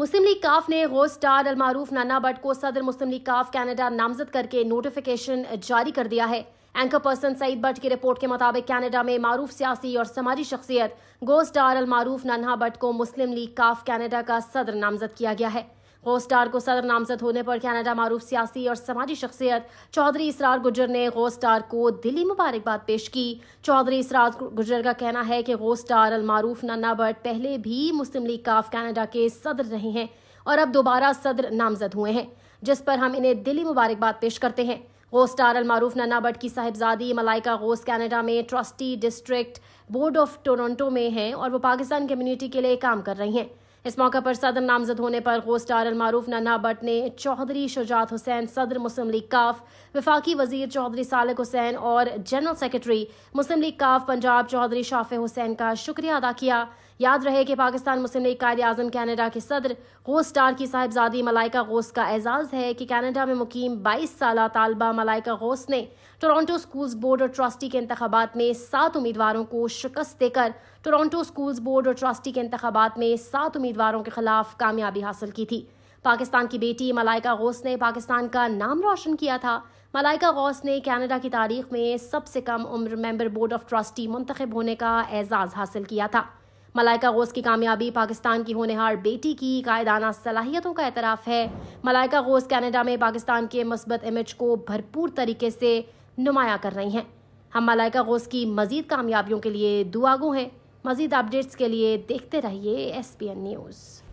मुस्लिम लीग काफ ने गो स्टार अलमारूफ नाना भट्ट को सदर मुस्लिम लीग काफ कैनेडा नामजद करके नोटिफिकेशन जारी कर दिया है एंकर पर्सन सईद भट्ट की रिपोर्ट के मुताबिक कैनेडा में मारूफ सियासी और समाजी शख्सियत स्टार अलमारूफ नन्हा भट्ट को मुस्लिम लीग काफ कैनेडा का सदर नामजद किया गया है गो स्टार को सदर नामजद होने पर कनाडा मारूफ सियासी और समाजी शख्सियत चौधरी इसरार गुजर ने गो स्टार को दिली मुबारकबाद पेश की चौधरी इसरार गुजर का कहना है कि गो स्टार अलमारूफ नन्ना भट्ट पहले भी मुस्लिम लीग काफ कनाडा के सदर रहे हैं और अब दोबारा सदर नामजद हुए हैं जिस पर हम इन्हें दिली मुबारकबाद पेश करते हैं गो स्टार अलमारूफ नन्ना भट्ट की साहिबजादी मलाइका गोस कनाडा में trustee district board of Toronto में हैं और वो पाकिस्तान कम्युनिटी के लिए काम कर रही हैं इस मौके पर सदर नामजद होने पर गोस्टार स्टार मारूफ नन्हा भट्ट ने चौधरी शुजात हुसैन सदर मुस्लिम लीग काफ वफाकी वजीर चौधरी सालक हुसैन और जनरल सेक्रेटरी मुस्लिम लीग काफ पंजाब चौधरी शाफे हुसैन का शुक्रिया अदा किया याद रहे कि पाकिस्तान मुस्लिम लीग कायद आजम कैनेडा के सदर गोस्टार स्टार की साहिबजादी मलाइका गोस का एजाज़ है कि कैनेडा में मुकीम 22 साल तालबा मलाइका गोस ने टोरंटो स्कूल्स बोर्ड और ट्रस्टी के इंतबात में सात उम्मीदवारों को शिकस्त देकर टोरंटो स्कूल्स बोर्ड और ट्रस्टी के इंतबात में सात उम्मीद उम्मीदवारों के खिलाफ कामयाबी हासिल की थी पाकिस्तान की बेटी मलाइका गौस ने पाकिस्तान का नाम रोशन किया था मलाइका गौस ने कनाडा की तारीख में सबसे कम उम्र मेंबर बोर्ड ऑफ ट्रस्टी मुंतखब होने का एजाज़ हासिल किया था मलाइका गौस की कामयाबी पाकिस्तान की होनहार बेटी की कायदाना सलाहियतों का एतराफ़ है मलाइका गौस कनाडा में पाकिस्तान के मस्बत इमेज को भरपूर तरीके से नुमाया कर रही हैं हम मलाइका गौस की मजीद कामयाबियों के लिए दुआगु हैं मज़ीद अपडेट्स के लिए देखते रहिए एस न्यूज़